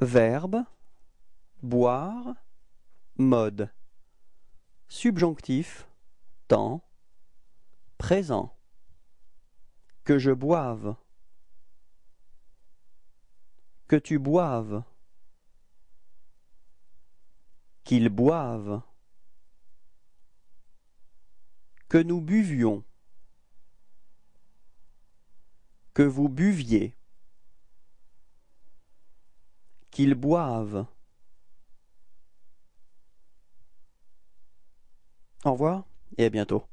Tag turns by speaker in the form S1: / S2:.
S1: Verbe boire mode subjonctif temps présent que je boive que tu boives qu'ils boivent que nous buvions que vous buviez qu'ils boivent. Au revoir et à bientôt.